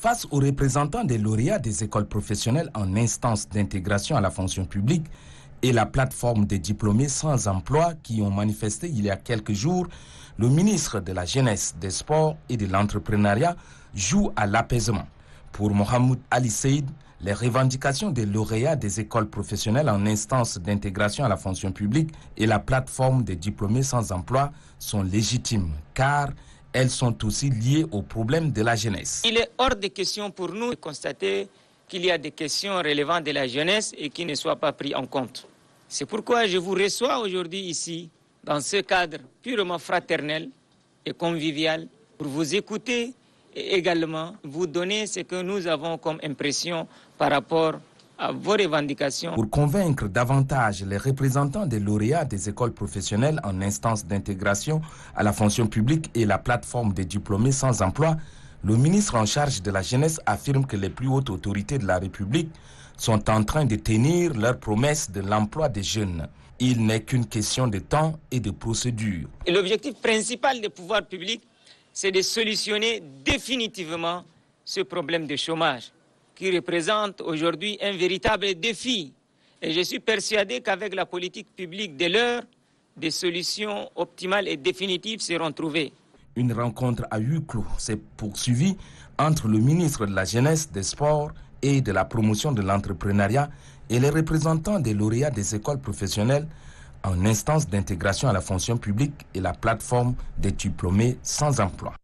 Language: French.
Face aux représentants des lauréats des écoles professionnelles en instance d'intégration à la fonction publique et la plateforme des diplômés sans emploi qui ont manifesté il y a quelques jours, le ministre de la Jeunesse, des Sports et de l'Entrepreneuriat joue à l'apaisement. Pour Mohamed Ali Saïd, les revendications des lauréats des écoles professionnelles en instance d'intégration à la fonction publique et la plateforme des diplômés sans emploi sont légitimes car elles sont aussi liées au problème de la jeunesse. Il est hors de question pour nous de constater qu'il y a des questions relevant de la jeunesse et qui ne soient pas prises en compte. C'est pourquoi je vous reçois aujourd'hui ici, dans ce cadre purement fraternel et convivial, pour vous écouter et également vous donner ce que nous avons comme impression par rapport vos revendications. Pour convaincre davantage les représentants des lauréats des écoles professionnelles en instance d'intégration à la fonction publique et la plateforme des diplômés sans emploi, le ministre en charge de la jeunesse affirme que les plus hautes autorités de la République sont en train de tenir leur promesse de l'emploi des jeunes. Il n'est qu'une question de temps et de procédure. l'objectif principal des pouvoirs publics, c'est de solutionner définitivement ce problème de chômage qui représente aujourd'hui un véritable défi. Et je suis persuadé qu'avec la politique publique de l'heure, des solutions optimales et définitives seront trouvées. Une rencontre à huis clos s'est poursuivie entre le ministre de la Jeunesse, des Sports et de la Promotion de l'Entrepreneuriat et les représentants des lauréats des écoles professionnelles en instance d'intégration à la fonction publique et la plateforme des diplômés sans emploi.